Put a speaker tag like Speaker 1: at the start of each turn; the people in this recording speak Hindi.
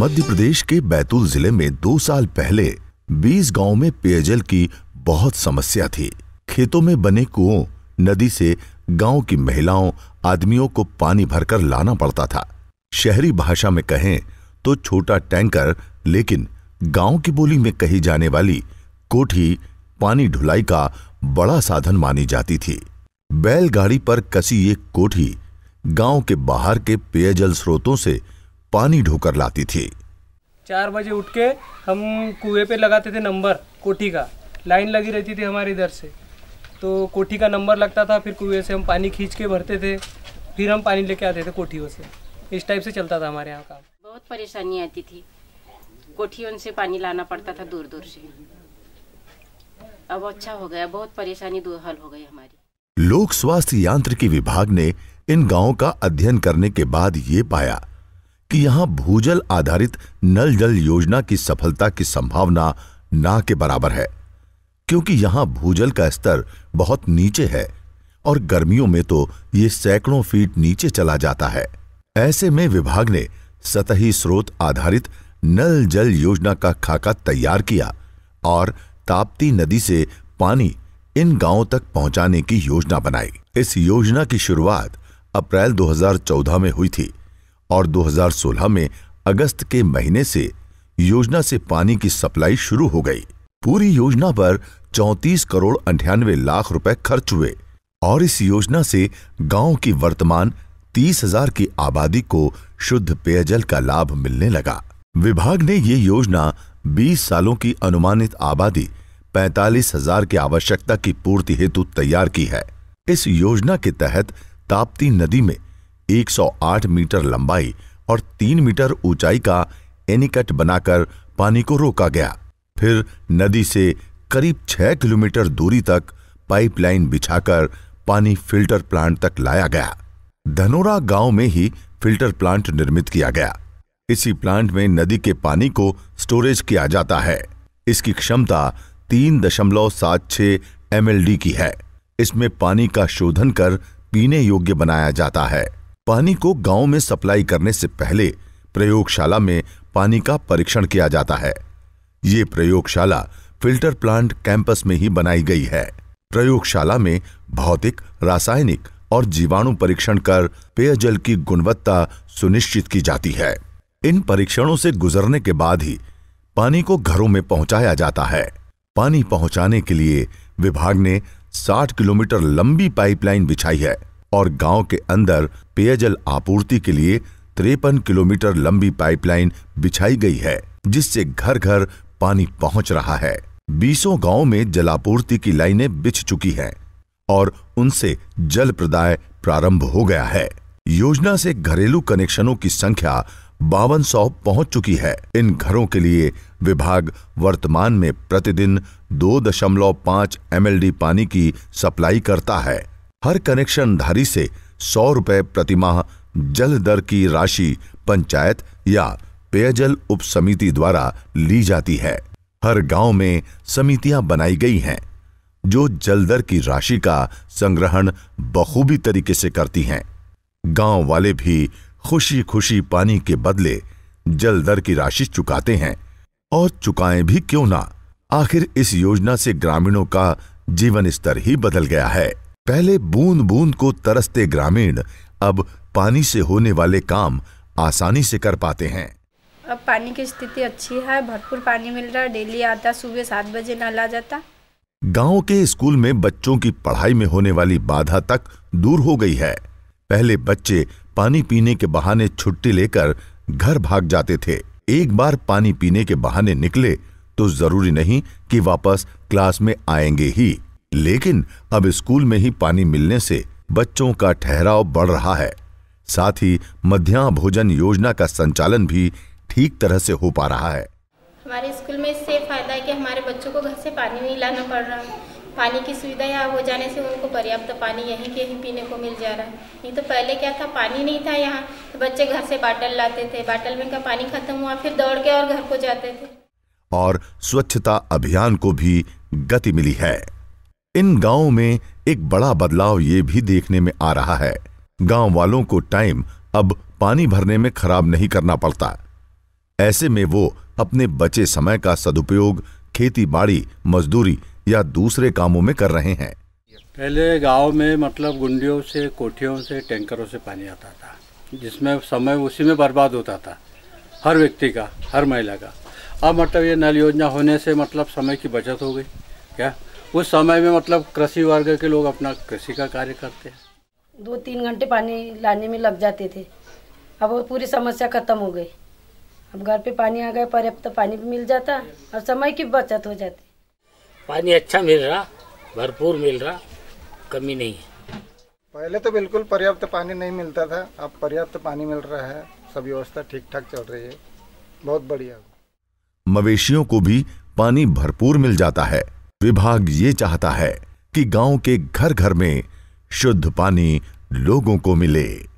Speaker 1: मध्य प्रदेश के बैतूल जिले में दो साल पहले 20 गांव में पेयजल की बहुत समस्या थी खेतों में बने कुओं नदी से गांव की महिलाओं आदमियों को पानी भरकर लाना पड़ता था शहरी भाषा में कहें तो छोटा टैंकर लेकिन गांव की बोली में कही जाने वाली कोठी पानी ढुलाई का बड़ा साधन मानी जाती थी बैलगाड़ी पर कसी ये कोठी गांव के बाहर के पेयजल स्रोतों से पानी ढोकर लाती थी चार बजे उठ के हम कुएं पे लगाते थे नंबर कोठी का लाइन लगी रहती थी हमारे इधर से तो कोठी का नंबर लगता था फिर कुएं से हम पानी खींच के भरते थे फिर हम पानी लेके आते थे कोठियों से इस टाइप से चलता था हमारे यहाँ काम बहुत परेशानी आती थी कोठियों से पानी लाना पड़ता था दूर दूर से अब अच्छा हो गया बहुत परेशानी दूर हल हो गई हमारी लोक स्वास्थ्य यांत्रिकी विभाग ने इन गाँव का अध्ययन करने के बाद ये पाया कि यहां भूजल आधारित नल जल योजना की सफलता की संभावना ना के बराबर है क्योंकि यहां भूजल का स्तर बहुत नीचे है और गर्मियों में तो ये सैकड़ों फीट नीचे चला जाता है ऐसे में विभाग ने सतही स्रोत आधारित नल जल योजना का खाका तैयार किया और ताप्ती नदी से पानी इन गांवों तक पहुंचाने की योजना बनाई इस योजना की शुरुआत अप्रैल 2014 में हुई थी और 2016 में अगस्त के महीने से योजना से पानी की सप्लाई शुरू हो गई पूरी योजना पर 34 करोड़ अंठानवे लाख रुपए खर्च हुए और इस योजना से गांव की वर्तमान तीस हजार की आबादी को शुद्ध पेयजल का लाभ मिलने लगा विभाग ने ये योजना 20 सालों की अनुमानित आबादी 45,000 हजार की आवश्यकता की पूर्ति हेतु तैयार की है इस योजना के तहत ताप्ती नदी में 108 मीटर लंबाई और 3 मीटर ऊंचाई का एनिकट बनाकर पानी को रोका गया फिर नदी से करीब 6 किलोमीटर दूरी तक पाइपलाइन बिछाकर पानी फिल्टर प्लांट तक लाया गया धनोरा गांव में ही फिल्टर प्लांट निर्मित किया गया इसी प्लांट में नदी के पानी को स्टोरेज किया जाता है इसकी क्षमता तीन दशमलव सात छह एम की है इसमें पानी का शोधन कर पीने योग्य बनाया जाता है पानी को गांव में सप्लाई करने से पहले प्रयोगशाला में पानी का परीक्षण किया जाता है ये प्रयोगशाला फिल्टर प्लांट कैंपस में ही बनाई गई है प्रयोगशाला में भौतिक रासायनिक और जीवाणु परीक्षण कर पेयजल की गुणवत्ता सुनिश्चित की जाती है इन परीक्षणों से गुजरने के बाद ही पानी को घरों में पहुंचाया जाता है पानी पहुंचाने के लिए विभाग ने 60 किलोमीटर लंबी पाइपलाइन बिछाई है और गांव के अंदर पेयजल आपूर्ति के लिए तिरपन किलोमीटर लंबी पाइपलाइन बिछाई गई है जिससे घर घर पानी पहुंच रहा है बीसों गांव में जलापूर्ति की लाइनें बिछ चुकी हैं और उनसे जल प्रदाय प्रारंभ हो गया है योजना से घरेलू कनेक्शनों की संख्या बावन सौ पहुंच चुकी है इन घरों के लिए विभाग वर्तमान में प्रतिदिन दो दशमलव पांच एम पानी की सप्लाई करता है हर कनेक्शनधारी से सौ रुपए प्रतिमाह जल दर की राशि पंचायत या पेयजल उप समिति द्वारा ली जाती है हर गांव में समितियां बनाई गई हैं जो जल दर की राशि का संग्रहण बखूबी तरीके से करती हैं गांव वाले भी खुशी खुशी पानी के बदले जल दर की राशि चुकाते हैं और चुकाएं भी क्यों ना आखिर इस योजना से ग्रामीणों का जीवन स्तर ही बदल गया है पहले बूंद बूंद को तरसते ग्रामीण अब पानी से होने वाले काम आसानी से कर पाते हैं अब पानी की स्थिति अच्छी है भरपूर पानी मिल रहा है डेली आता सुबह सात बजे नाला जाता गांव के स्कूल में बच्चों की पढ़ाई में होने वाली बाधा तक दूर हो गई है पहले बच्चे पानी पीने के बहाने छुट्टी लेकर घर भाग जाते थे एक बार पानी पीने के बहाने निकले तो जरूरी नहीं कि वापस क्लास में आएंगे ही लेकिन अब स्कूल में ही पानी मिलने से बच्चों का ठहराव बढ़ रहा है साथ ही मध्यान्ह भोजन योजना का संचालन भी ठीक तरह से हो पा रहा है हमारे स्कूल में इससे फायदा है कि हमारे बच्चों को घर से पानी नहीं लाना पड़ रहा पानी की सुविधा यहाँ हो जाने से उनको पर्याप्त पानी यहीं के यहीं पीने को मिल जा रहा है नहीं तो पहले क्या था पानी नहीं था यहाँ तो बच्चे घर से बाटल लाते थे बाटल में का पानी खत्म हुआ फिर दौड़ के और घर को जाते थे और स्वच्छता अभियान को भी गति मिली है इन गांवों में एक बड़ा बदलाव ये भी देखने में आ रहा है गांव वालों को टाइम अब पानी भरने में खराब नहीं करना पड़ता ऐसे में वो अपने बचे समय का सदुपयोग खेती बाड़ी मजदूरी या दूसरे कामों में कर रहे हैं पहले गांव में मतलब गुंडियों से कोठियों से टैंकरों से पानी आता था जिसमें समय उसी में बर्बाद होता था हर व्यक्ति का हर महिला का अब मतलब ये नल योजना होने से मतलब समय की बचत हो गई क्या उस समय में मतलब कृषि वर्ग के लोग अपना कृषि का कार्य करते हैं दो तीन घंटे पानी लाने में लग जाते थे अब वो पूरी समस्या खत्म हो गई अब घर पे पानी आ गए पर्याप्त तो पानी भी मिल जाता और समय की बचत हो जाती पानी अच्छा मिल रहा भरपूर मिल रहा कमी नहीं है पहले तो बिल्कुल पर्याप्त पानी नहीं मिलता था अब पर्याप्त पानी मिल रहा है सब व्यवस्था ठीक ठाक चल रही है बहुत बढ़िया मवेशियों को भी पानी भरपूर मिल जाता है विभाग ये चाहता है कि गांव के घर घर में शुद्ध पानी लोगों को मिले